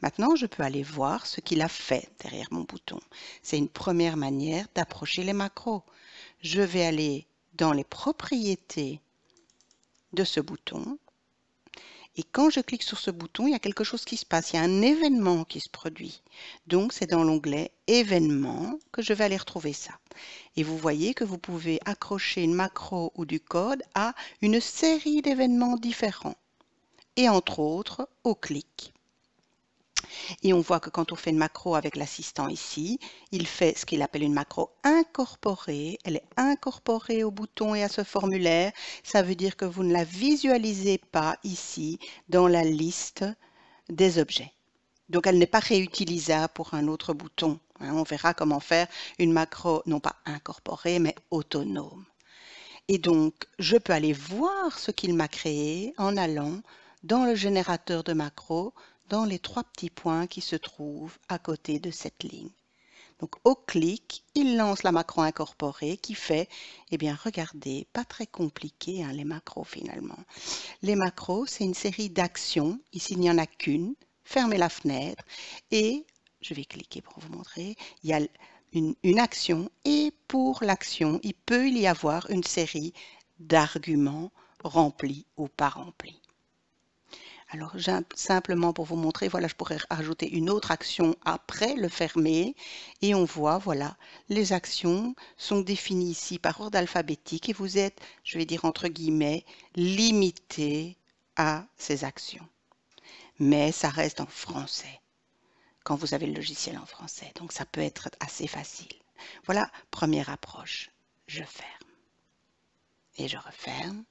Maintenant, je peux aller voir ce qu'il a fait derrière mon bouton. C'est une première manière d'approcher les macros. Je vais aller dans les propriétés de ce bouton. Et quand je clique sur ce bouton, il y a quelque chose qui se passe, il y a un événement qui se produit. Donc c'est dans l'onglet événements que je vais aller retrouver ça. Et vous voyez que vous pouvez accrocher une macro ou du code à une série d'événements différents. Et entre autres, au clic. Et on voit que quand on fait une macro avec l'assistant ici, il fait ce qu'il appelle une macro incorporée. Elle est incorporée au bouton et à ce formulaire. Ça veut dire que vous ne la visualisez pas ici dans la liste des objets. Donc elle n'est pas réutilisable pour un autre bouton. Hein. on verra comment faire une macro, non pas incorporée, mais autonome. Et donc, je peux aller voir ce qu'il m'a créé en allant dans le générateur de macro dans les trois petits points qui se trouvent à côté de cette ligne. Donc au clic, il lance la macro incorporée qui fait, eh bien regardez, pas très compliqué hein, les macros finalement. Les macros, c'est une série d'actions, ici il n'y en a qu'une, fermez la fenêtre et, je vais cliquer pour vous montrer, il y a une action et pour l'action, il peut y avoir une série d'arguments remplis ou pas remplis. Alors simplement pour vous montrer, voilà, je pourrais ajouter une autre action après le fermer et on voit, voilà, les actions sont définies ici par ordre alphabétique et vous êtes, je vais dire entre guillemets, limité à ces actions. Mais ça reste en français quand vous avez le logiciel en français, donc ça peut être assez facile. Voilà, première approche, je ferme et je referme,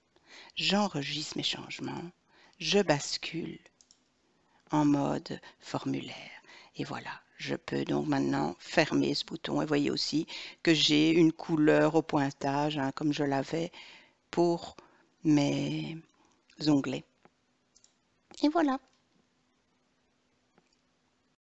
j'enregistre mes changements je bascule en mode formulaire. Et voilà, je peux donc maintenant fermer ce bouton. Et voyez aussi que j'ai une couleur au pointage, hein, comme je l'avais pour mes onglets. Et voilà.